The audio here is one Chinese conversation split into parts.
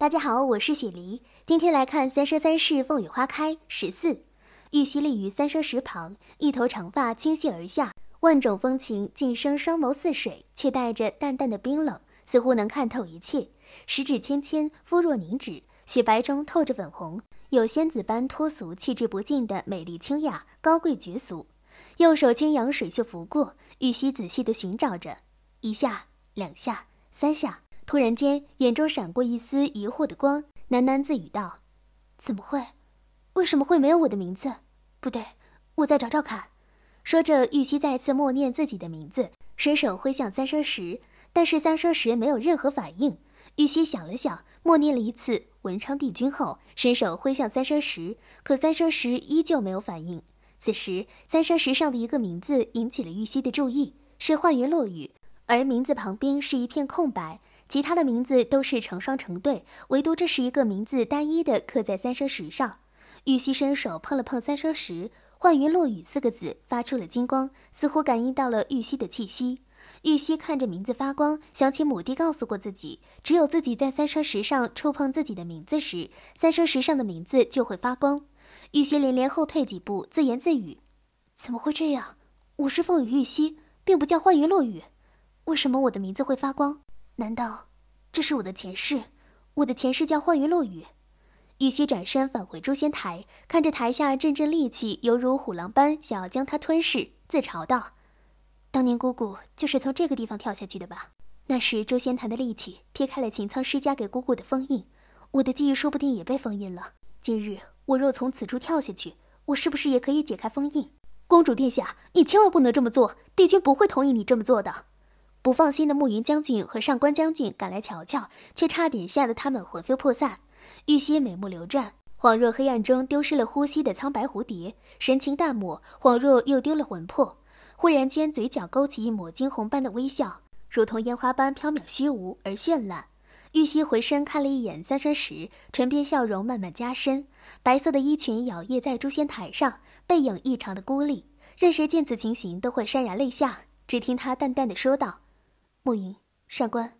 大家好，我是雪梨，今天来看《三生三世凤雨花开》十四。玉溪立于三生石旁，一头长发倾泻而下，万种风情尽生。双眸似水，却带着淡淡的冰冷，似乎能看透一切。十指纤纤，肤若凝脂，雪白中透着粉红，有仙子般脱俗、气质不尽的美丽清雅、高贵绝俗。右手轻扬，水袖拂过，玉溪仔细地寻找着，一下，两下，三下。突然间，眼中闪过一丝疑惑的光，喃喃自语道：“怎么会？为什么会没有我的名字？不对，我再找找看。”说着，玉溪再次默念自己的名字，伸手挥向三生石，但是三生石没有任何反应。玉溪想了想，默念了一次文昌帝君后，伸手挥向三生石，可三生石依旧没有反应。此时，三生石上的一个名字引起了玉溪的注意，是幻云落雨，而名字旁边是一片空白。其他的名字都是成双成对，唯独这是一个名字单一的刻在三生石上。玉溪伸手碰了碰三生石，“幻云落雨”四个字发出了金光，似乎感应到了玉溪的气息。玉溪看着名字发光，想起母帝告诉过自己，只有自己在三生石上触碰自己的名字时，三生石上的名字就会发光。玉溪连连后退几步，自言自语：“怎么会这样？我是凤羽玉溪，并不叫幻云落雨，为什么我的名字会发光？”难道这是我的前世？我的前世叫幻云落雨。玉溪转身返回诛仙台，看着台下阵阵戾气犹如虎狼般想要将他吞噬，自嘲道：“当年姑姑就是从这个地方跳下去的吧？那时诛仙台的戾气，撇开了秦苍施加给姑姑的封印，我的记忆说不定也被封印了。今日我若从此处跳下去，我是不是也可以解开封印？”公主殿下，你千万不能这么做，帝君不会同意你这么做的。不放心的慕云将军和上官将军赶来瞧瞧，却差点吓得他们魂飞魄散。玉溪美目流转，恍若黑暗中丢失了呼吸的苍白蝴蝶，神情淡漠，恍若又丢了魂魄。忽然间，嘴角勾起一抹惊鸿般的微笑，如同烟花般飘渺虚无而绚烂。玉溪回身看了一眼三生石，唇边笑容慢慢加深，白色的衣裙摇曳在诛仙台上，背影异常的孤立。任谁见此情形都会潸然泪下。只听他淡淡的说道。沐云，上官，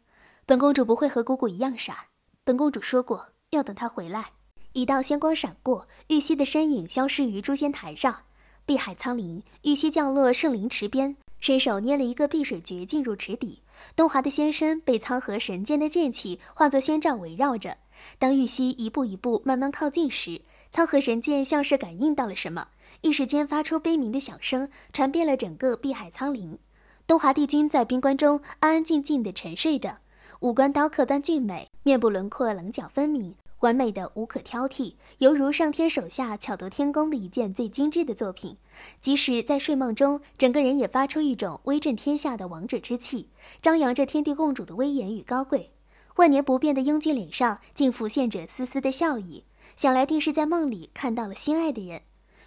本公主不会和姑姑一样傻。本公主说过，要等他回来。一道仙光闪过，玉溪的身影消失于诛仙台上。碧海苍灵，玉溪降落圣灵池边，伸手捏了一个碧水诀，进入池底。东华的仙身被苍河神剑的剑气化作仙罩围绕着。当玉溪一步一步慢慢靠近时，苍河神剑像是感应到了什么，一时间发出悲鸣的响声，传遍了整个碧海苍灵。东华帝君在冰棺中安安静静地沉睡着，五官刀刻般俊美，面部轮廓棱角分明，完美的无可挑剔，犹如上天手下巧夺天工的一件最精致的作品。即使在睡梦中，整个人也发出一种威震天下的王者之气，张扬着天地共主的威严与高贵。万年不变的英俊脸上竟浮现着丝丝的笑意，想来定是在梦里看到了心爱的人。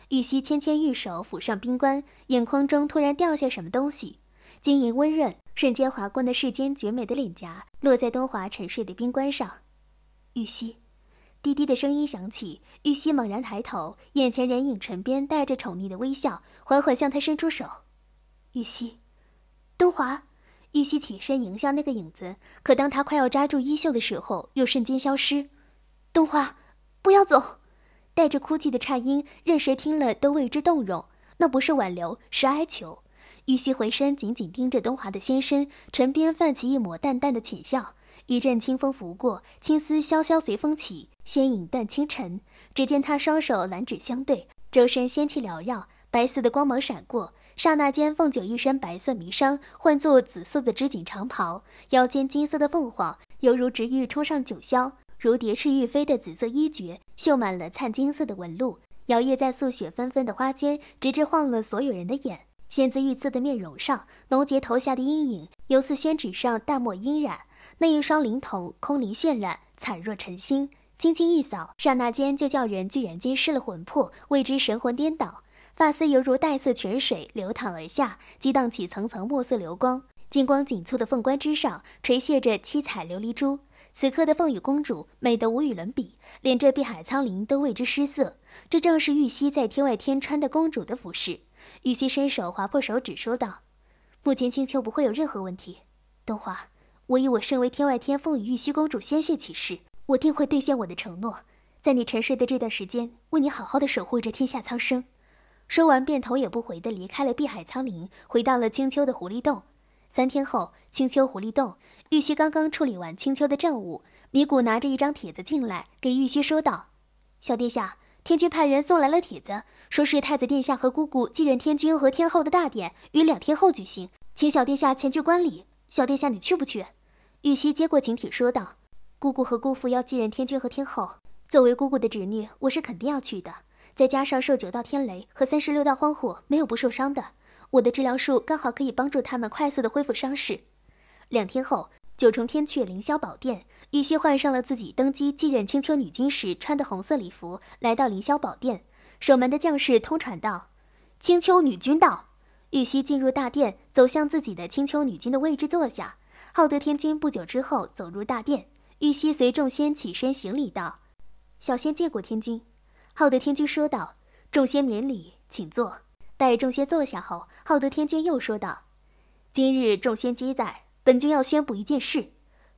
玉溪纤纤玉手抚上冰棺，眼眶中突然掉下什么东西。晶莹温润，瞬间划过那世间绝美的脸颊，落在东华沉睡的冰棺上。玉溪，低低的声音响起。玉溪猛然抬头，眼前人影唇边带着宠溺的微笑，缓缓向他伸出手。玉溪，东华。玉溪起身迎向那个影子，可当他快要抓住衣袖的时候，又瞬间消失。东华，不要走！带着哭泣的颤音，任谁听了都为之动容。那不是挽留，是哀求。玉溪回身，紧紧盯着东华的仙身，唇边泛起一抹淡淡的浅笑。一阵清风拂过，青丝萧萧随风起，仙影淡清晨。只见他双手揽指相对，周身仙气缭绕，白色的光芒闪过，刹那间，凤九一身白色霓裳换作紫色的织锦长袍，腰间金色的凤凰犹如直欲冲上九霄，如蝶翅欲飞的紫色衣角绣满了灿金色的纹路，摇曳在素雪纷纷的花间，直至晃了所有人的眼。仙姿玉色的面容上，浓睫投下的阴影，犹似宣纸上淡墨晕染；那一双灵瞳，空灵绚烂，灿若晨星。轻轻一扫，刹那间就叫人居然间失了魂魄，为之神魂颠倒。发丝犹如黛色泉水流淌而下，激荡起层层墨色流光。金光紧簇的凤冠之上，垂泻着七彩琉璃珠。此刻的凤羽公主，美得无与伦比，连这碧海苍灵都为之失色。这正是玉溪在天外天穿的公主的服饰。玉溪伸手划破手指，说道：“目前青丘不会有任何问题。东华，我以我身为天外天风与玉溪公主鲜血起誓，我定会兑现我的承诺，在你沉睡的这段时间，为你好好的守护着天下苍生。”说完，便头也不回的离开了碧海苍林，回到了青丘的狐狸洞。三天后，青丘狐狸洞，玉溪刚刚处理完青丘的政务，米谷拿着一张帖子进来，给玉溪说道：“小殿下。”天君派人送来了帖子，说是太子殿下和姑姑继任天君和天后的大典于两天后举行，请小殿下前去观礼。小殿下，你去不去？玉溪接过请帖说道：“姑姑和姑父要继任天君和天后，作为姑姑的侄女，我是肯定要去的。再加上受九道天雷和三十六道荒火，没有不受伤的。我的治疗术刚好可以帮助他们快速的恢复伤势。”两天后，九重天阙凌霄宝殿。玉溪换上了自己登基继任青丘女君时穿的红色礼服，来到凌霄宝殿。守门的将士通传道：“青丘女君到。”玉溪进入大殿，走向自己的青丘女君的位置坐下。浩德天君不久之后走入大殿，玉溪随众仙起身行礼道：“小仙见过天君。”浩德天君说道：“众仙免礼，请坐。”待众仙坐下后，浩德天君又说道：“今日众仙皆在，本君要宣布一件事。”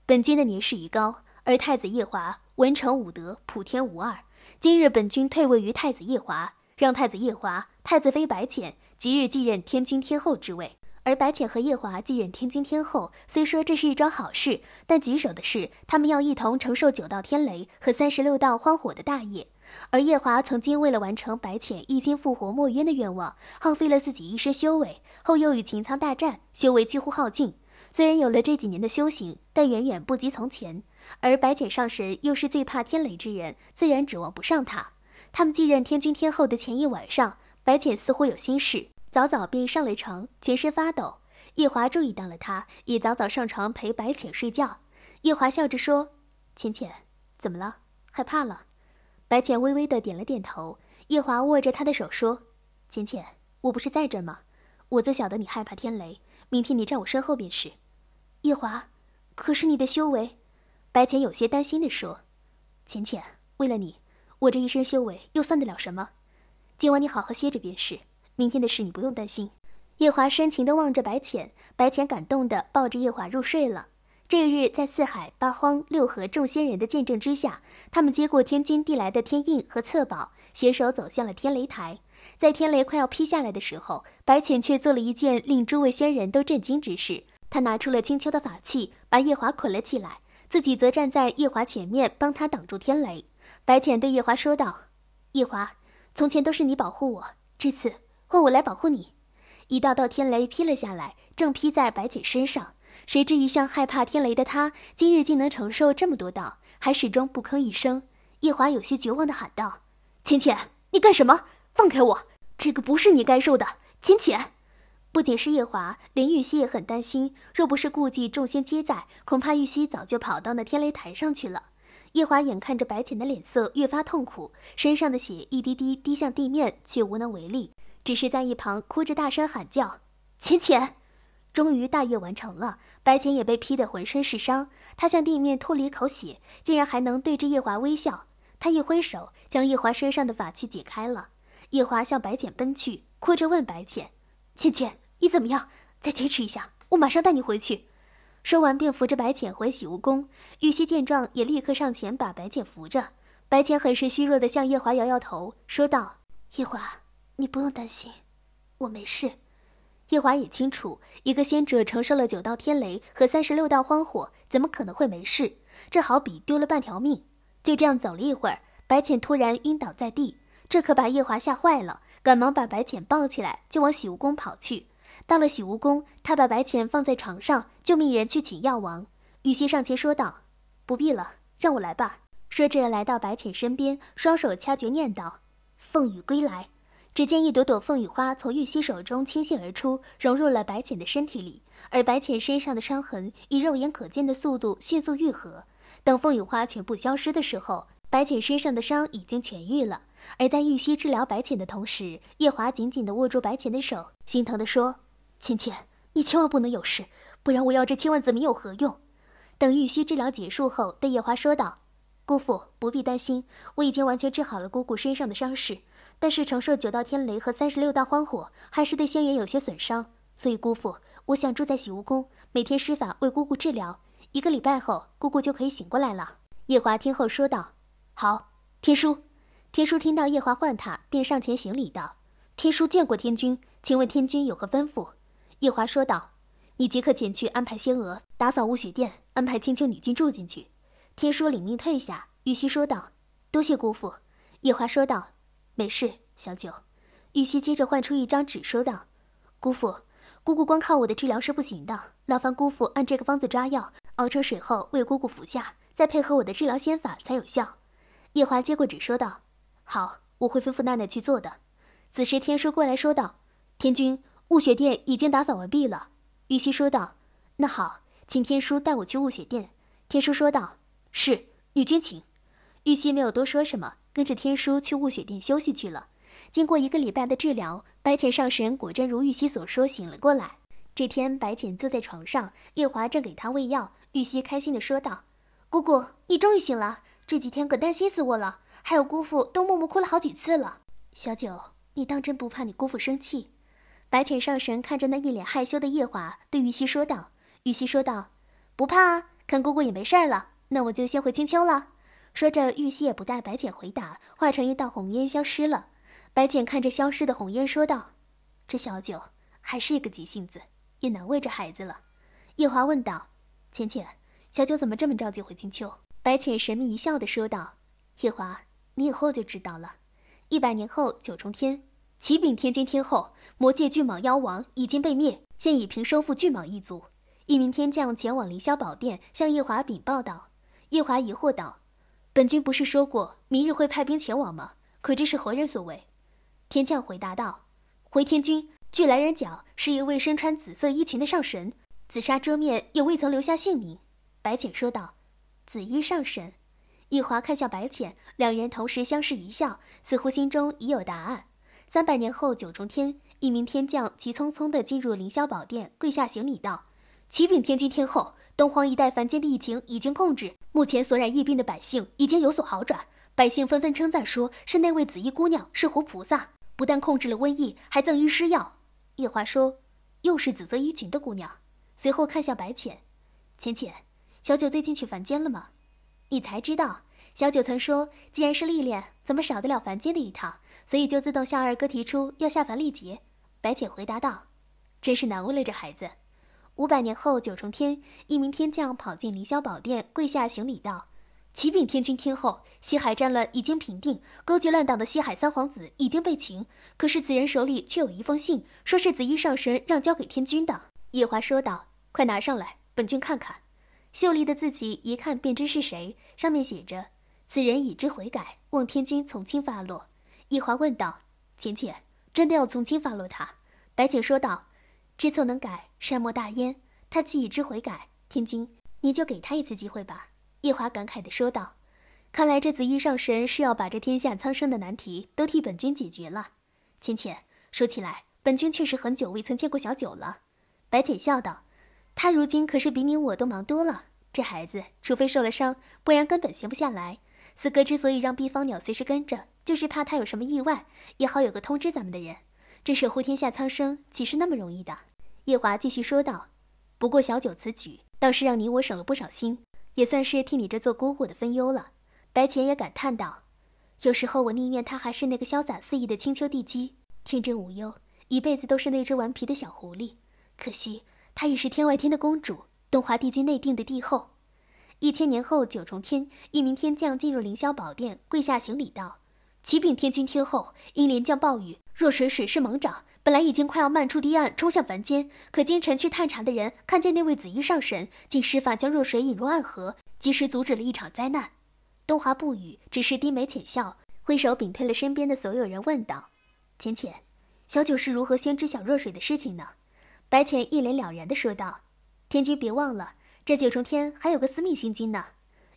本君的年事已高，而太子夜华文成武德，普天无二。今日本君退位于太子夜华，让太子夜华、太子妃白浅即日继任天君、天后之位。而白浅和夜华继任天君、天后，虽说这是一桩好事，但棘手的是，他们要一同承受九道天雷和三十六道荒火的大业。而夜华曾经为了完成白浅一心复活墨渊的愿望，耗费了自己一身修为，后又与擎苍大战，修为几乎耗尽。虽然有了这几年的修行，但远远不及从前。而白浅上神又是最怕天雷之人，自然指望不上他。他们继任天君天后的前一晚上，白浅似乎有心事，早早便上了床，全身发抖。夜华注意到了他，也早早上床陪白浅睡觉。夜华笑着说：“浅浅，怎么了？害怕了？”白浅微微的点了点头。夜华握着他的手说：“浅浅，我不是在这儿吗？我则晓得你害怕天雷，明天你站我身后便是。”夜华，可是你的修为，白浅有些担心地说：“浅浅，为了你，我这一身修为又算得了什么？今晚你好好歇着便是，明天的事你不用担心。”夜华深情地望着白浅，白浅感动地抱着夜华入睡了。这日，在四海八荒六合众仙人的见证之下，他们接过天君递来的天印和册宝，携手走向了天雷台。在天雷快要劈下来的时候，白浅却做了一件令诸位仙人都震惊之事。他拿出了青丘的法器，把夜华捆了起来，自己则站在夜华前面帮他挡住天雷。白浅对夜华说道：“夜华，从前都是你保护我，这次换我来保护你。”一道道天雷劈了下来，正劈在白浅身上。谁知一向害怕天雷的他，今日竟能承受这么多道，还始终不吭一声。夜华有些绝望地喊道：“浅浅，你干什么？放开我！这个不是你该受的，浅浅。”不仅是夜华，林玉溪也很担心。若不是顾忌众仙皆在，恐怕玉溪早就跑到那天雷台上去了。夜华眼看着白浅的脸色越发痛苦，身上的血一滴滴滴向地面，却无能为力，只是在一旁哭着大声喊叫：“浅浅！”终于大业完成了，白浅也被劈得浑身是伤。他向地面吐了一口血，竟然还能对着夜华微笑。他一挥手，将夜华身上的法器解开了。夜华向白浅奔去，哭着问白浅：“浅浅？”你怎么样？再坚持一下，我马上带你回去。说完，便扶着白浅回洗梧宫。玉溪见状，也立刻上前把白浅扶着。白浅很是虚弱地向夜华摇摇头，说道：“夜华，你不用担心，我没事。”夜华也清楚，一个仙者承受了九道天雷和三十六道荒火，怎么可能会没事？这好比丢了半条命。就这样走了一会儿，白浅突然晕倒在地，这可把夜华吓坏了，赶忙把白浅抱起来，就往洗梧宫跑去。到了洗梧宫，他把白浅放在床上，就命人去请药王。玉溪上前说道：“不必了，让我来吧。”说着来到白浅身边，双手掐诀念道：“凤羽归来。”只见一朵朵凤羽花从玉溪手中倾泻而出，融入了白浅的身体里。而白浅身上的伤痕以肉眼可见的速度迅速愈合。等凤羽花全部消失的时候，白浅身上的伤已经痊愈了。而在玉溪治疗白浅的同时，夜华紧紧地握住白浅的手，心疼地说。芊芊，你千万不能有事，不然我要这千万子民有何用？等玉溪治疗结束后，对夜华说道：“姑父不必担心，我已经完全治好了姑姑身上的伤势，但是承受九道天雷和三十六道荒火，还是对仙元有些损伤。所以姑父，我想住在洗梧宫，每天施法为姑姑治疗。一个礼拜后，姑姑就可以醒过来了。”夜华听后说道：“好。”天叔，天叔听到夜华唤他，便上前行礼道：“天叔见过天君，请问天君有何吩咐？”叶华说道：“你即刻前去安排仙娥打扫雾雪殿，安排青丘女君住进去。”天书领命退下。玉溪说道：“多谢姑父。”叶华说道：“没事，小九。”玉溪接着换出一张纸说道：“姑父，姑姑光靠我的治疗是不行的，劳烦姑父按这个方子抓药，熬成水后为姑姑服下，再配合我的治疗仙法才有效。”叶华接过纸说道：“好，我会吩咐娜娜去做的。”此时天书过来说道：“天君。”雾雪殿已经打扫完毕了，玉溪说道：“那好，请天叔带我去雾雪殿。”天叔说道：“是，女君请。”玉溪没有多说什么，跟着天叔去雾雪殿休息去了。经过一个礼拜的治疗，白浅上神果真如玉溪所说醒了过来。这天，白浅坐在床上，夜华正给他喂药。玉溪开心地说道：“姑姑，你终于醒了，这几天可担心死我了，还有姑父都默默哭了好几次了。”小九，你当真不怕你姑父生气？白浅上神看着那一脸害羞的夜华，对玉溪说道：“玉溪说道，不怕啊，看姑姑也没事儿了，那我就先回青丘了。”说着，玉溪也不待白浅回答，化成一道红烟消失了。白浅看着消失的红烟，说道：“这小九还是一个急性子，也难为这孩子了。”夜华问道：“浅浅，小九怎么这么着急回青丘？”白浅神秘一笑的说道：“夜华，你以后就知道了，一百年后九重天。”启禀天君天后，魔界巨蟒妖王已经被灭，现已平收复巨蟒一族。一名天将前往凌霄宝殿向夜华禀报道。夜华疑惑道：“本君不是说过明日会派兵前往吗？可这是何人所为？”天将回答道：“回天君，据来人讲，是一位身穿紫色衣裙的上神，紫纱遮面，也未曾留下姓名。”白浅说道：“紫衣上神。”夜华看向白浅，两人同时相视一笑，似乎心中已有答案。三百年后，九重天，一名天将急匆匆地进入凌霄宝殿，跪下行礼道：“启禀天君天后，东荒一带凡间的疫情已经控制，目前所染疫病的百姓已经有所好转。百姓纷纷称赞，说是那位紫衣姑娘是活菩萨，不但控制了瘟疫，还赠医施药。”夜华说：“又是紫色衣裙的姑娘。”随后看向白浅：“浅浅，小九最近去凡间了吗？你才知道，小九曾说，既然是历练，怎么少得了凡间的一套。”所以就自动向二哥提出要下凡历劫。白浅回答道：“真是难为了这孩子。”五百年后，九重天，一名天将跑进凌霄宝殿，跪下行礼道：“启禀天君，天后西海战乱已经平定，勾结乱党的西海三皇子已经被擒。可是此人手里却有一封信，说是紫衣上神让交给天君的。”夜华说道：“快拿上来，本君看看。”秀丽的自己一看便知是谁，上面写着：“此人已知悔改，望天君从轻发落。”叶华问道：“浅浅，真的要从轻发落他？”白浅说道：“知错能改，善莫大焉。他既已知悔改，天君，你就给他一次机会吧。”叶华感慨地说道：“看来这紫玉上神是要把这天下苍生的难题都替本君解决了。”浅浅说起来，本君确实很久未曾见过小九了。白浅笑道：“他如今可是比你我都忙多了。这孩子，除非受了伤，不然根本闲不下来。”四哥之所以让碧方鸟随时跟着，就是怕他有什么意外，也好有个通知咱们的人。这守护天下苍生，岂是那么容易的？夜华继续说道。不过小九此举倒是让你我省了不少心，也算是替你这做姑姑的分忧了。白浅也感叹道：“有时候我宁愿他还是那个潇洒肆意的青丘帝姬，天真无忧，一辈子都是那只顽皮的小狐狸。可惜，她已是天外天的公主，东华帝君内定的帝后。”一千年后，九重天，一名天将进入凌霄宝殿，跪下行礼道：“启禀天君，天后，阴连降暴雨，弱水水势猛涨，本来已经快要漫出堤岸，冲向凡间。可今晨去探查的人，看见那位紫衣上神，竟施法将弱水引入暗河，及时阻止了一场灾难。”东华不语，只是低眉浅笑，挥手屏退了身边的所有人，问道：“浅浅，小九是如何先知晓弱水的事情呢？”白浅一脸了然地说道：“天君别忘了。”这九重天还有个司命星君呢，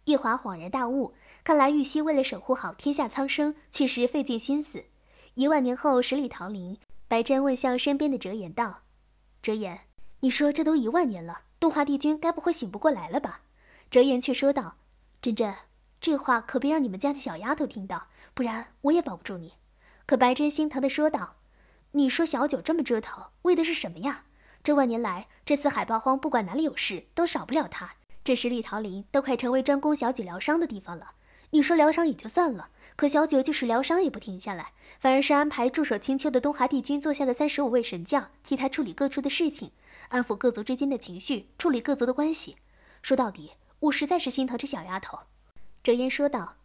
夜华恍然大悟，看来玉溪为了守护好天下苍生，确实费尽心思。一万年后，十里桃林，白真问向身边的哲言道：“哲言，你说这都一万年了，东华帝君该不会醒不过来了吧？”哲言却说道：“真真，这话可别让你们家的小丫头听到，不然我也保不住你。”可白真心疼的说道：“你说小九这么折腾，为的是什么呀？”这万年来，这次海豹荒，不管哪里有事，都少不了他。这十里桃林都快成为专攻小姐疗伤的地方了。你说疗伤也就算了，可小九就是疗伤也不停下来，反而是安排驻守青丘的东华帝君坐下的三十五位神将替他处理各处的事情，安抚各族之间的情绪，处理各族的关系。说到底，我实在是心疼这小丫头。”折烟说道，“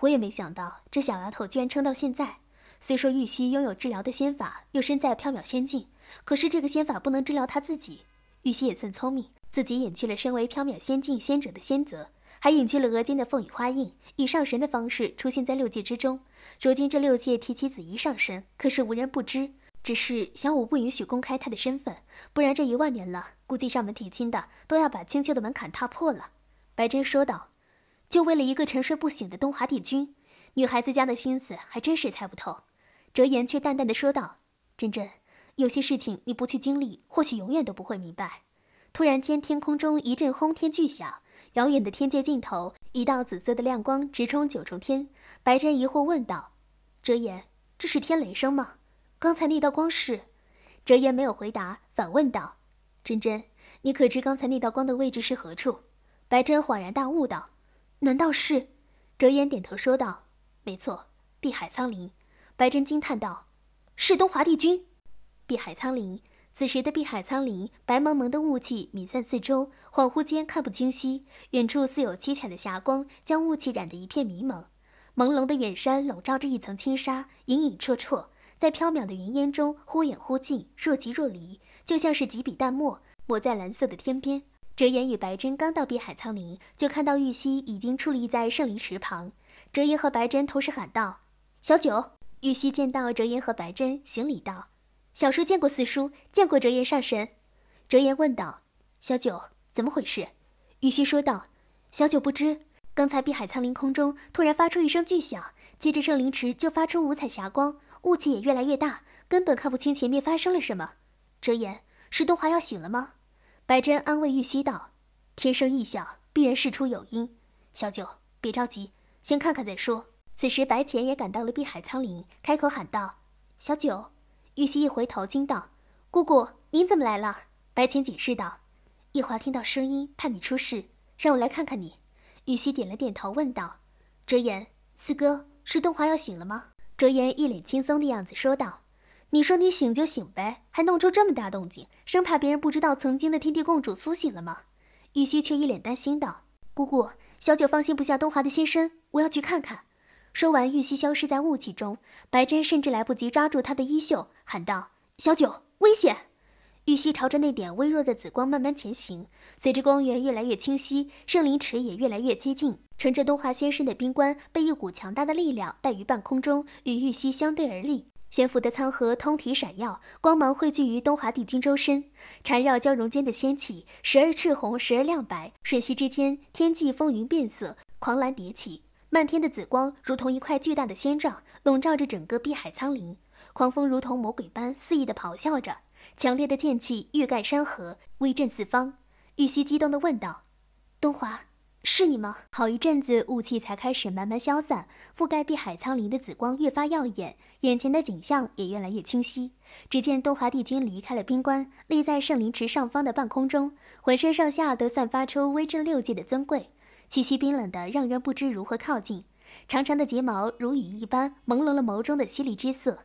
我也没想到这小丫头居然撑到现在。虽说玉溪拥有治疗的仙法，又身在缥缈仙境。”可是这个仙法不能治疗他自己。玉溪也算聪明，自己隐去了身为缥缈仙境仙者的仙泽，还隐去了额间的凤羽花印，以上神的方式出现在六界之中。如今这六界提起子怡上神，可是无人不知。只是小五不允许公开他的身份，不然这一万年了，估计上门提亲的都要把青丘的门槛踏破了。”白真说道，“就为了一个沉睡不醒的东华帝君，女孩子家的心思还真是猜不透。”哲言却淡淡的说道：“真真。”有些事情你不去经历，或许永远都不会明白。突然间，天空中一阵轰天巨响，遥远的天界尽头，一道紫色的亮光直冲九重天。白真疑惑问道：“折颜，这是天雷声吗？刚才那道光是？”折颜没有回答，反问道：“真真，你可知刚才那道光的位置是何处？”白真恍然大悟道：“难道是？”折颜点头说道：“没错，碧海苍林。”白真惊叹道：“是东华帝君。”碧海苍林，此时的碧海苍林，白蒙蒙的雾气弥散四周，恍惚间看不清晰。远处似有七彩的霞光，将雾气染得一片迷蒙。朦胧的远山笼罩着一层轻纱，隐隐绰绰，在飘渺的云烟中忽远忽近，若即若离，就像是几笔淡墨抹在蓝色的天边。折颜与白珍刚到碧海苍林，就看到玉溪已经矗立在圣灵池旁。折颜和白珍同时喊道：“小九！”玉溪见到折颜和白珍，行礼道。小叔见过四叔，见过折颜上神。折颜问道：“小九，怎么回事？”玉溪说道：“小九不知，刚才碧海苍林空中突然发出一声巨响，接着圣灵池就发出五彩霞光，雾气也越来越大，根本看不清前面发生了什么。”折颜：“石东华要醒了吗？”白真安慰玉溪道：“天生异象，必然事出有因。小九，别着急，先看看再说。”此时，白浅也赶到了碧海苍林，开口喊道：“小九。”玉溪一回头，惊道：“姑姑，您怎么来了？”白浅解释道：“奕华听到声音，怕你出事，让我来看看你。”玉溪点了点头，问道：“哲言，四哥，是东华要醒了吗？”哲言一脸轻松的样子说道：“你说你醒就醒呗，还弄出这么大动静，生怕别人不知道曾经的天地共主苏醒了吗？”玉溪却一脸担心道：“姑姑，小九放心不下东华的先身，我要去看看。”说完，玉溪消失在雾气中，白真甚至来不及抓住他的衣袖，喊道：“小九，危险！”玉溪朝着那点微弱的紫光慢慢前行，随着光源越来越清晰，圣灵池也越来越接近。乘着东华仙身的冰棺被一股强大的力量带于半空中，与玉溪相对而立。悬浮的苍盒通体闪耀，光芒汇聚于东华帝君周身，缠绕交融间的仙气时而赤红，时而亮白。瞬息之间，天际风云变色，狂澜迭起。漫天的紫光如同一块巨大的仙杖，笼罩着整个碧海苍林。狂风如同魔鬼般肆意地咆哮着，强烈的剑气欲盖山河，威震四方。玉溪激动地问道：“东华，是你吗？”好一阵子，雾气才开始慢慢消散，覆盖碧海苍林的紫光越发耀眼，眼前的景象也越来越清晰。只见东华帝君离开了冰棺，立在圣灵池上方的半空中，浑身上下都散发出威震六界的尊贵。气息冰冷的，让人不知如何靠近。长长的睫毛如雨一般，朦胧了眸中的犀利之色。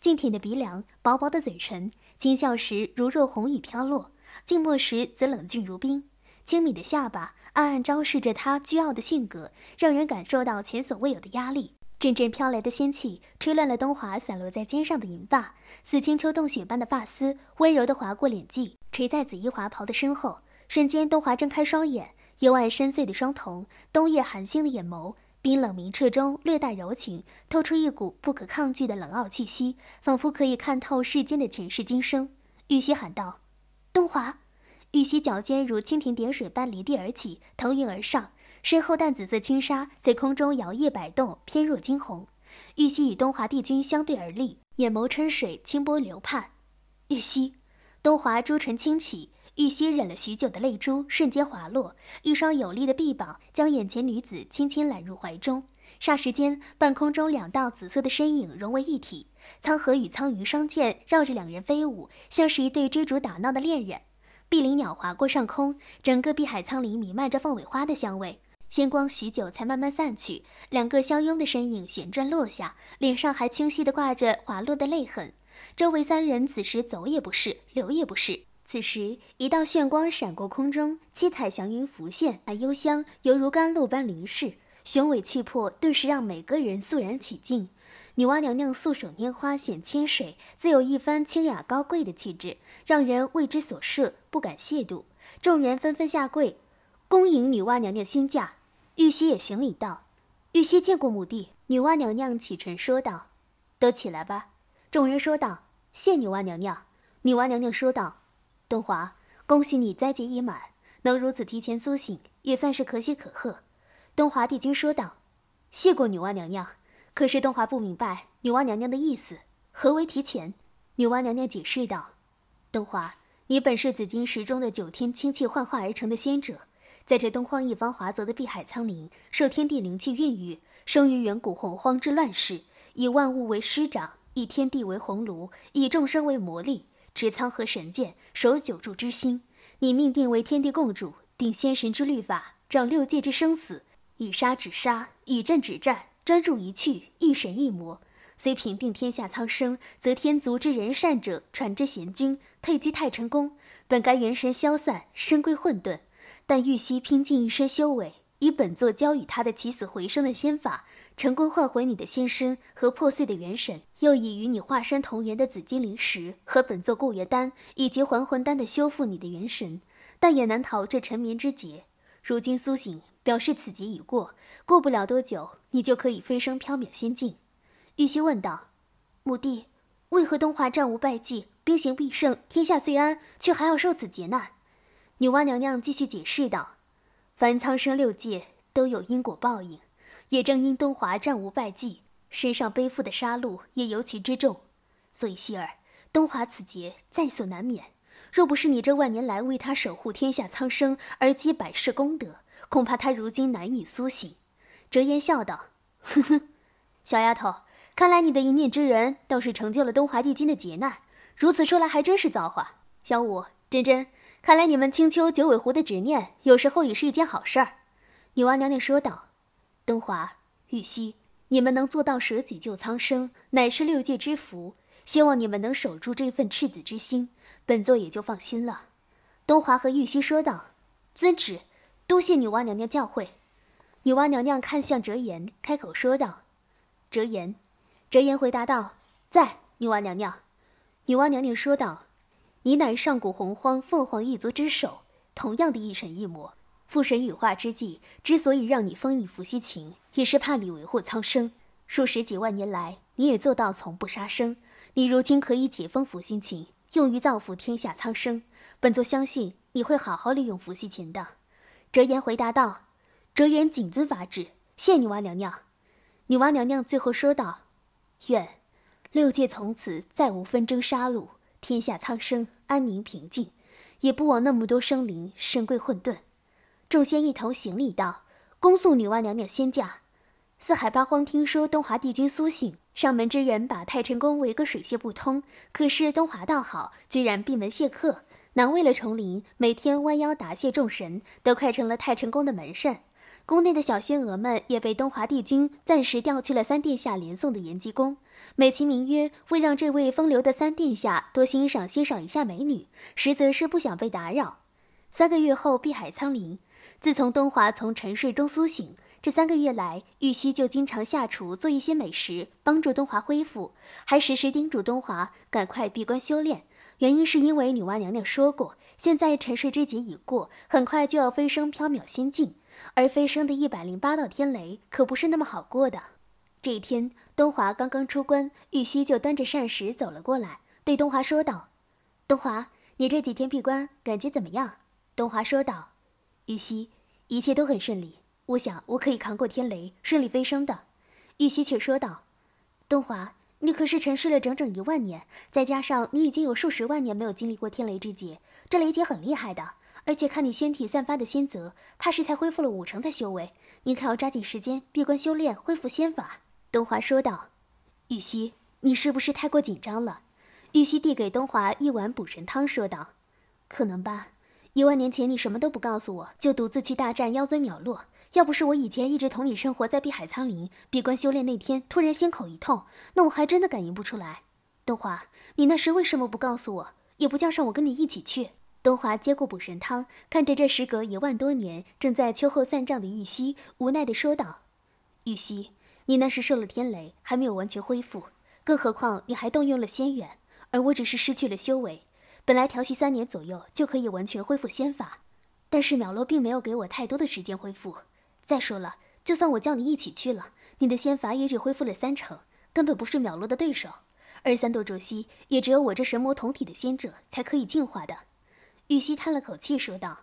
俊挺的鼻梁，薄薄的嘴唇，轻笑时如若红雨飘落，静默时则冷峻如冰。精敏的下巴暗暗昭示着他倨傲的性格，让人感受到前所未有的压力。阵阵飘来的仙气吹乱了东华散落在肩上的银发，似清秋冻雪般的发丝温柔地划过脸际，垂在紫衣华袍的身后。瞬间，东华睁开双眼。幽暗深邃的双瞳，冬夜寒星的眼眸，冰冷明澈中略带柔情，透出一股不可抗拒的冷傲气息，仿佛可以看透世间的前世今生。玉溪喊道：“东华！”玉溪脚尖如蜻蜓点水般离地而起，腾云而上，身后淡紫色轻纱在空中摇曳摆动，翩若惊鸿。玉溪与东华帝君相对而立，眼眸春水，清波流盼。玉溪，东华朱唇轻启。玉溪忍了许久的泪珠瞬间滑落，一双有力的臂膀将眼前女子轻轻揽入怀中。霎时间，半空中两道紫色的身影融为一体，苍河与苍鱼双剑绕着两人飞舞，像是一对追逐打闹的恋人。碧鳞鸟划过上空，整个碧海苍林弥漫着凤尾花的香味。仙光许久才慢慢散去，两个相拥的身影旋转落下，脸上还清晰地挂着滑落的泪痕。周围三人此时走也不是，留也不是。此时，一道炫光闪过空中，七彩祥云浮现，那幽香犹如甘露般凝视，雄伟气魄顿时让每个人肃然起敬。女娲娘娘素手拈花，显清水，自有一番清雅高贵的气质，让人为之所摄，不敢亵渎。众人纷纷下跪，恭迎女娲娘娘新嫁。玉溪也行礼道：“玉溪见过母帝。”女娲娘娘启唇说道：“都起来吧。”众人说道：“谢女娲娘娘。”女娲娘娘说道。东华，恭喜你灾劫已满，能如此提前苏醒，也算是可喜可贺。东华帝君说道：“谢过女娲娘娘。可是东华不明白女娲娘娘的意思，何为提前？”女娲娘娘解释道：“东华，你本是紫金石中的九天清气幻化而成的仙者，在这东荒一方华泽的碧海苍林，受天地灵气孕育，生于远古洪荒之乱世，以万物为师长，以天地为鸿炉，以众生为魔力，持苍和神剑，守九柱之心，你命定为天地共主，定仙神之律法，掌六界之生死，以杀止杀，以战止战，专注一去一神一魔。虽平定天下苍生，则天族之人善者传之贤君，退居太晨宫，本该元神消散，身归混沌。但玉溪拼尽一身修为，以本座教与他的起死回生的仙法。成功换回你的心身和破碎的元神，又以与你化身同源的紫金灵石和本座固元丹以及还魂丹的修复你的元神，但也难逃这沉眠之劫。如今苏醒，表示此劫已过，过不了多久，你就可以飞升缥缈仙境。玉溪问道：“母帝，为何东华战无败绩，兵行必胜，天下虽安，却还要受此劫难？”女娲娘娘继续解释道：“凡苍生六界都有因果报应。”也正因东华战无败绩，身上背负的杀戮也尤其之重，所以希儿，东华此劫在所难免。若不是你这万年来为他守护天下苍生而积百世功德，恐怕他如今难以苏醒。折颜笑道：“哼哼，小丫头，看来你的一念之仁倒是成就了东华帝君的劫难。如此说来还真是造化。”小五、真真，看来你们青丘九尾狐的执念，有时候也是一件好事儿。”女娲娘娘说道。东华、玉溪，你们能做到舍己救苍生，乃是六界之福。希望你们能守住这份赤子之心，本座也就放心了。东华和玉溪说道：“遵旨，多谢女娲娘娘教诲。”女娲娘娘看向折颜，开口说道：“折颜。”折颜回答道：“在，女娲娘娘。”女娲娘娘说道：“你乃上古洪荒凤凰一族之首，同样的一神一魔。”父神羽化之际，之所以让你封印伏羲琴，也是怕你为祸苍生。数十几万年来，你也做到从不杀生。你如今可以解封伏羲琴，用于造福天下苍生。本座相信你会好好利用伏羲琴的。折颜回答道：“折颜谨遵法旨，谢女娲娘娘。”女娲娘娘最后说道：“愿六界从此再无纷争杀戮，天下苍生安宁平静，也不枉那么多生灵神归混沌。”众仙一同行礼道：“恭送女娲娘娘仙驾。”四海八荒听说东华帝君苏醒，上门之人把太晨宫围个水泄不通。可是东华倒好，居然闭门谢客。难为了崇林，每天弯腰答谢众神，都快成了太晨宫的门神。宫内的小仙娥们也被东华帝君暂时调去了三殿下连送的延吉宫，美其名曰为让这位风流的三殿下多欣赏欣赏一下美女，实则是不想被打扰。三个月后，碧海苍灵，自从东华从沉睡中苏醒，这三个月来，玉溪就经常下厨做一些美食，帮助东华恢复，还时时叮嘱东华赶快闭关修炼。原因是因为女娲娘娘说过，现在沉睡之劫已过，很快就要飞升缥缈仙境，而飞升的一百零八道天雷可不是那么好过的。这一天，东华刚刚出关，玉溪就端着膳食走了过来，对东华说道：“东华，你这几天闭关感觉怎么样？”东华说道。玉溪，一切都很顺利。我想我可以扛过天雷，顺利飞升的。玉溪却说道：“东华，你可是沉睡了整整一万年，再加上你已经有数十万年没有经历过天雷之劫，这雷劫很厉害的。而且看你仙体散发的仙泽，怕是才恢复了五成的修为。你可要抓紧时间闭关修炼，恢复仙法。”东华说道：“玉溪，你是不是太过紧张了？”玉溪递给东华一碗补神汤，说道：“可能吧。”一万年前，你什么都不告诉我就独自去大战妖尊淼落。要不是我以前一直同你生活在碧海苍林，闭关修炼那天突然心口一痛，那我还真的感应不出来。东华，你那时为什么不告诉我，也不叫上我跟你一起去？东华接过补神汤，看着这时隔一万多年正在秋后算账的玉溪，无奈地说道：“玉溪，你那时受了天雷，还没有完全恢复，更何况你还动用了仙元，而我只是失去了修为。”本来调息三年左右就可以完全恢复仙法，但是秒落并没有给我太多的时间恢复。再说了，就算我叫你一起去了，你的仙法也只恢复了三成，根本不是秒落的对手。而三多卓西也只有我这神魔同体的仙者才可以进化的。玉溪叹了口气说道：“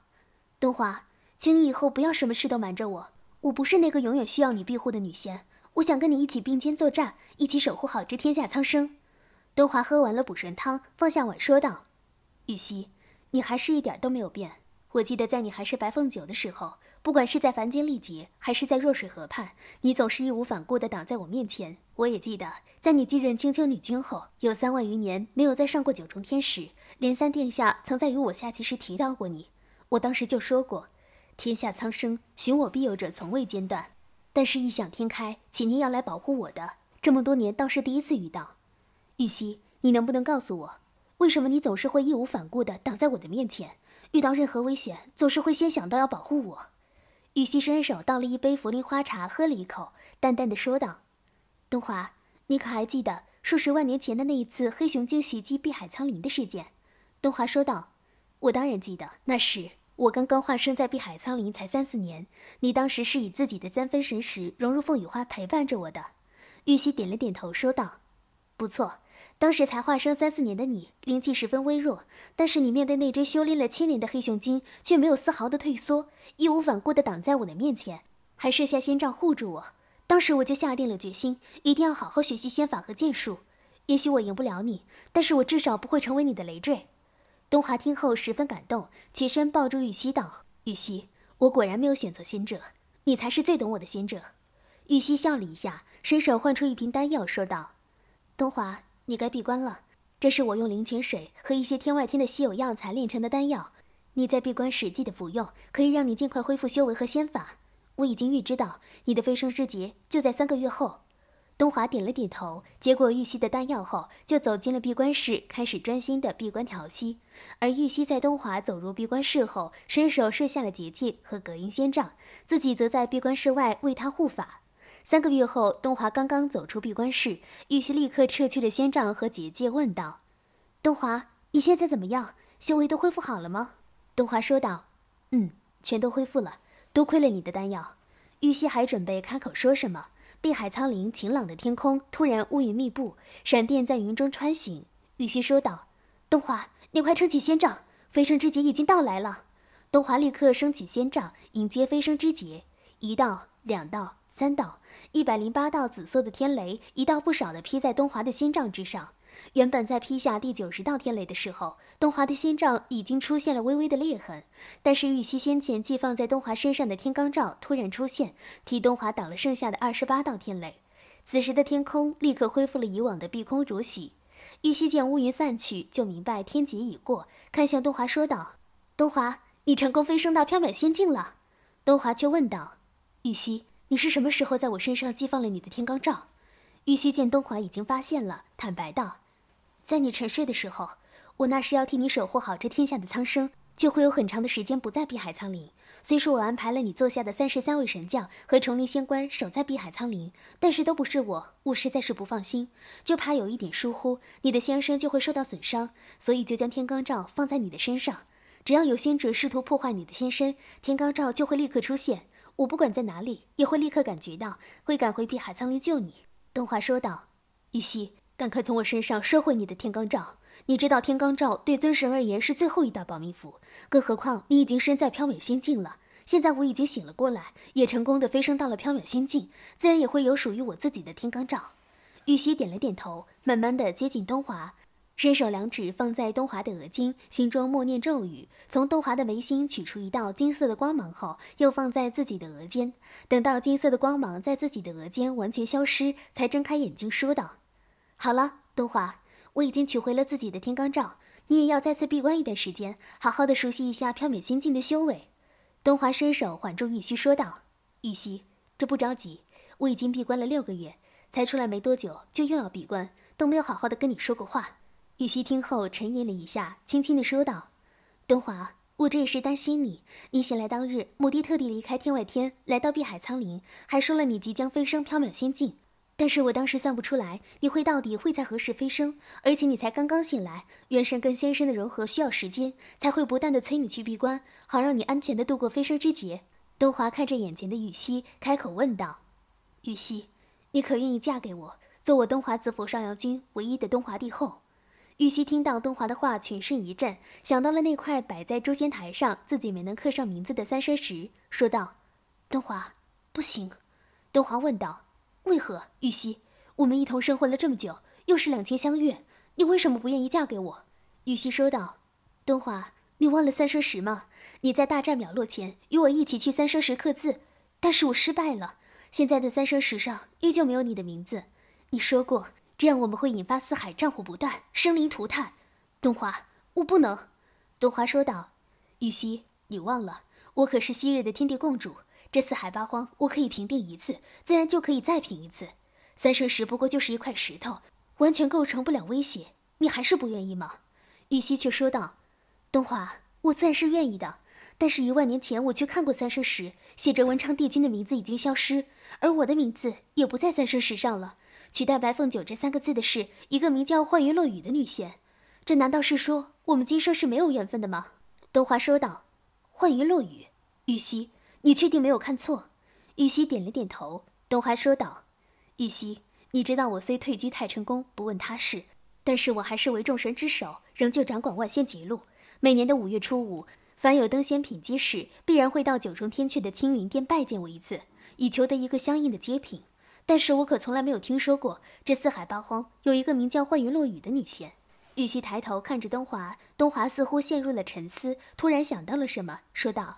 东华，请你以后不要什么事都瞒着我。我不是那个永远需要你庇护的女仙，我想跟你一起并肩作战，一起守护好这天下苍生。”东华喝完了补神汤，放下碗说道。玉溪，你还是一点都没有变。我记得在你还是白凤九的时候，不管是在凡间历劫，还是在弱水河畔，你总是义无反顾地挡在我面前。我也记得，在你继任青丘女君后，有三万余年没有再上过九重天时，连三殿下曾在与我下棋时提到过你。我当时就说过，天下苍生寻我庇佑者从未间断。但是异想天开，请您要来保护我的，这么多年倒是第一次遇到。玉溪，你能不能告诉我？为什么你总是会义无反顾的挡在我的面前？遇到任何危险，总是会先想到要保护我。玉溪伸手倒了一杯茯苓花茶，喝了一口，淡淡的说道：“东华，你可还记得数十万年前的那一次黑熊精袭击碧海苍林的事件？”东华说道：“我当然记得，那时我刚刚化身在碧海苍林才三四年，你当时是以自己的三分神识融入凤羽花陪伴着我的。”玉溪点了点头，说道：“不错。”当时才化生三四年的你，灵气十分微弱，但是你面对那只修炼了千年的黑熊精，却没有丝毫的退缩，义无反顾地挡在我的面前，还设下仙障护住我。当时我就下定了决心，一定要好好学习仙法和剑术。也许我赢不了你，但是我至少不会成为你的累赘。东华听后十分感动，起身抱住玉溪道：“玉溪，我果然没有选择仙者，你才是最懂我的仙者。”玉溪笑了一下，伸手换出一瓶丹药，说道：“东华。”你该闭关了，这是我用灵泉水和一些天外天的稀有药材炼成的丹药，你在闭关时记得服用，可以让你尽快恢复修为和仙法。我已经预知到你的飞升之劫就在三个月后。东华点了点头，接过玉溪的丹药后，就走进了闭关室，开始专心的闭关调息。而玉溪在东华走入闭关室后，伸手设下了结界和隔音仙障，自己则在闭关室外为他护法。三个月后，东华刚刚走出闭关室，玉溪立刻撤去了仙杖和结界，问道：“东华，你现在怎么样？修为都恢复好了吗？”东华说道：“嗯，全都恢复了，多亏了你的丹药。”玉溪还准备开口说什么，碧海苍灵晴朗的天空突然乌云密布，闪电在云中穿行。玉溪说道：“东华，你快撑起仙杖，飞升之劫已经到来了。”东华立刻升起仙杖，迎接飞升之劫，一道，两道。三道，一百零八道紫色的天雷，一道不少的劈在东华的心脏之上。原本在劈下第九十道天雷的时候，东华的心脏已经出现了微微的裂痕。但是玉溪先前寄放在东华身上的天罡罩突然出现，替东华挡了剩下的二十八道天雷。此时的天空立刻恢复了以往的碧空如洗。玉溪见乌云散去，就明白天劫已过，看向东华说道：“东华，你成功飞升到缥缈仙境了。”东华却问道：“玉溪。”你是什么时候在我身上寄放了你的天罡罩？玉溪见东华已经发现了，坦白道：“在你沉睡的时候，我那是要替你守护好这天下的苍生，就会有很长的时间不在碧海苍林。虽说我安排了你座下的三十三位神将和重林仙官守在碧海苍林，但是都不是我，我实在是不放心，就怕有一点疏忽，你的仙身就会受到损伤，所以就将天罡罩放在你的身上。只要有仙者试图破坏你的仙身，天罡罩就会立刻出现。”我不管在哪里，也会立刻感觉到，会赶回碧海苍灵救你。东华说道：“玉溪，赶快从我身上收回你的天罡罩。你知道，天罡罩对尊神而言是最后一道保命符，更何况你已经身在缥缈仙境了。现在我已经醒了过来，也成功的飞升到了缥缈仙境，自然也会有属于我自己的天罡罩。”玉溪点了点头，慢慢的接近东华。伸手两指放在东华的额间，心中默念咒语，从东华的眉心取出一道金色的光芒后，又放在自己的额间。等到金色的光芒在自己的额间完全消失，才睁开眼睛说道：“好了，东华，我已经取回了自己的天罡罩，你也要再次闭关一段时间，好好的熟悉一下缥缈仙境的修为。”东华伸手缓住玉虚说道：“玉虚，这不着急，我已经闭关了六个月，才出来没多久，就又要闭关，都没有好好的跟你说过话。”羽西听后沉吟了一下，轻轻的说道：“东华，我这也是担心你。你醒来当日，母帝特地离开天外天，来到碧海苍林，还说了你即将飞升缥缈仙境。但是我当时算不出来，你会到底会在何时飞升。而且你才刚刚醒来，元神跟仙身的融合需要时间，才会不断的催你去闭关，好让你安全的度过飞升之劫。”东华看着眼前的羽西，开口问道：“羽西，你可愿意嫁给我，做我东华紫府上阳君唯一的东华帝后？”玉溪听到东华的话，全身一震，想到了那块摆在诛仙台上、自己没能刻上名字的三生石，说道：“东华，不行。”东华问道：“为何？”玉溪：“我们一同生活了这么久，又是两情相悦，你为什么不愿意嫁给我？”玉溪说道：“东华，你忘了三生石吗？你在大战秒落前与我一起去三生石刻字，但是我失败了，现在的三生石上依旧没有你的名字。你说过。”这样我们会引发四海战火不断，生灵涂炭。东华，我不能。东华说道：“玉溪，你忘了，我可是昔日的天地共主。这四海八荒，我可以平定一次，自然就可以再平一次。三生石不过就是一块石头，完全构成不了威胁。你还是不愿意吗？”玉溪却说道：“东华，我自然是愿意的。但是，一万年前我去看过三生石，写着文昌帝君的名字已经消失，而我的名字也不在三生石上了。”取代白凤九这三个字的是一个名叫幻云落雨的女仙，这难道是说我们今生是没有缘分的吗？东华说道。幻云落雨，玉溪，你确定没有看错？玉溪点了点头。东华说道：“玉溪，你知道我虽退居太成宫，不问他事，但是我还是为众神之首，仍旧掌管万仙极路。每年的五月初五，凡有登仙品阶时，必然会到九重天阙的青云殿拜见我一次，以求得一个相应的阶品。”但是我可从来没有听说过，这四海八荒有一个名叫幻云落雨的女仙。玉溪抬头看着东华，东华似乎陷入了沉思，突然想到了什么，说道：“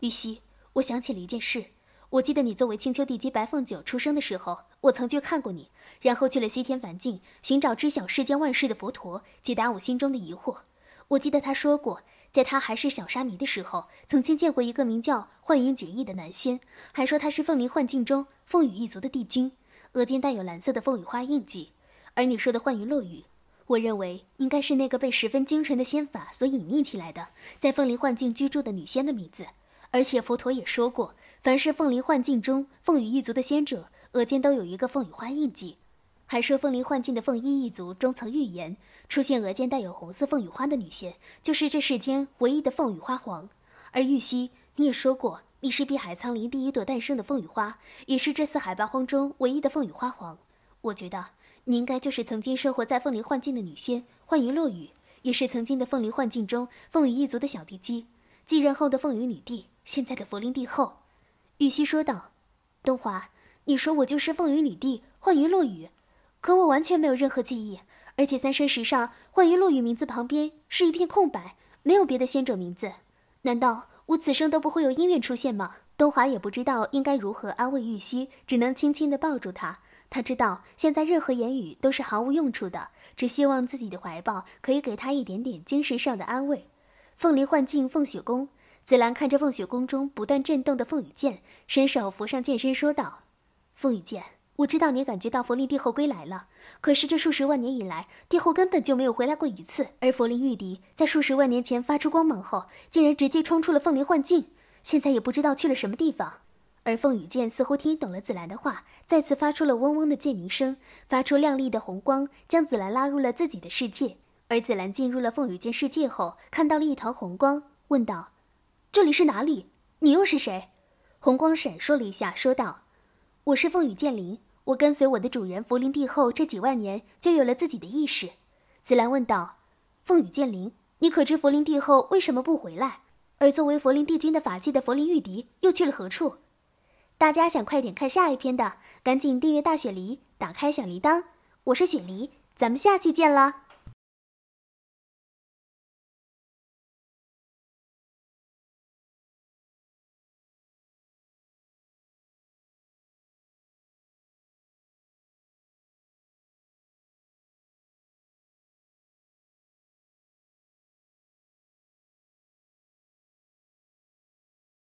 玉溪，我想起了一件事。我记得你作为青丘帝姬白凤九出生的时候，我曾去看过你，然后去了西天凡境寻找知晓世间万事的佛陀，解答我心中的疑惑。我记得他说过。”在他还是小沙弥的时候，曾经见过一个名叫幻云绝意的男仙，还说他是凤麟幻境中凤羽一族的帝君，额间带有蓝色的凤羽花印记。而你说的幻云落雨，我认为应该是那个被十分精纯的仙法所隐匿起来的，在凤麟幻境居住的女仙的名字。而且佛陀也说过，凡是凤麟幻境中凤羽一族的仙者，额间都有一个凤羽花印记。还说凤林幻境的凤衣一族中曾预言，出现额间带有红色凤羽花的女仙，就是这世间唯一的凤羽花皇。而玉溪，你也说过，你是碧海苍林第一朵诞生的凤羽花，也是这四海八荒中唯一的凤羽花皇。我觉得你应该就是曾经生活在凤林幻境的女仙幻云落雨，也是曾经的凤林幻境中凤羽一族的小帝姬，继任后的凤羽女帝，现在的佛灵帝后。玉溪说道：“东华，你说我就是凤羽女帝幻云落雨。”可我完全没有任何记忆，而且三生石上幻于陆羽名字旁边是一片空白，没有别的仙者名字。难道我此生都不会有姻缘出现吗？东华也不知道应该如何安慰玉溪，只能轻轻地抱住他。他知道现在任何言语都是毫无用处的，只希望自己的怀抱可以给他一点点精神上的安慰。凤梨幻境，凤雪宫。紫兰看着凤雪宫中不断震动的凤羽剑，伸手扶上剑身，说道：“凤羽剑。”我知道你感觉到佛灵帝后归来了，可是这数十万年以来，帝后根本就没有回来过一次。而佛灵玉笛在数十万年前发出光芒后，竟然直接冲出了凤林幻境，现在也不知道去了什么地方。而凤羽剑似乎听懂了紫兰的话，再次发出了嗡嗡的剑鸣声，发出亮丽的红光，将紫兰拉入了自己的世界。而紫兰进入了凤羽剑世界后，看到了一团红光，问道：“这里是哪里？你又是谁？”红光闪烁了一下，说道。我是凤羽剑灵，我跟随我的主人佛林帝后这几万年就有了自己的意识。紫兰问道：“凤羽剑灵，你可知佛林帝后为什么不回来？而作为佛林帝君的法器的佛林玉笛又去了何处？”大家想快点看下一篇的，赶紧订阅大雪梨，打开小铃铛。我是雪梨，咱们下期见了。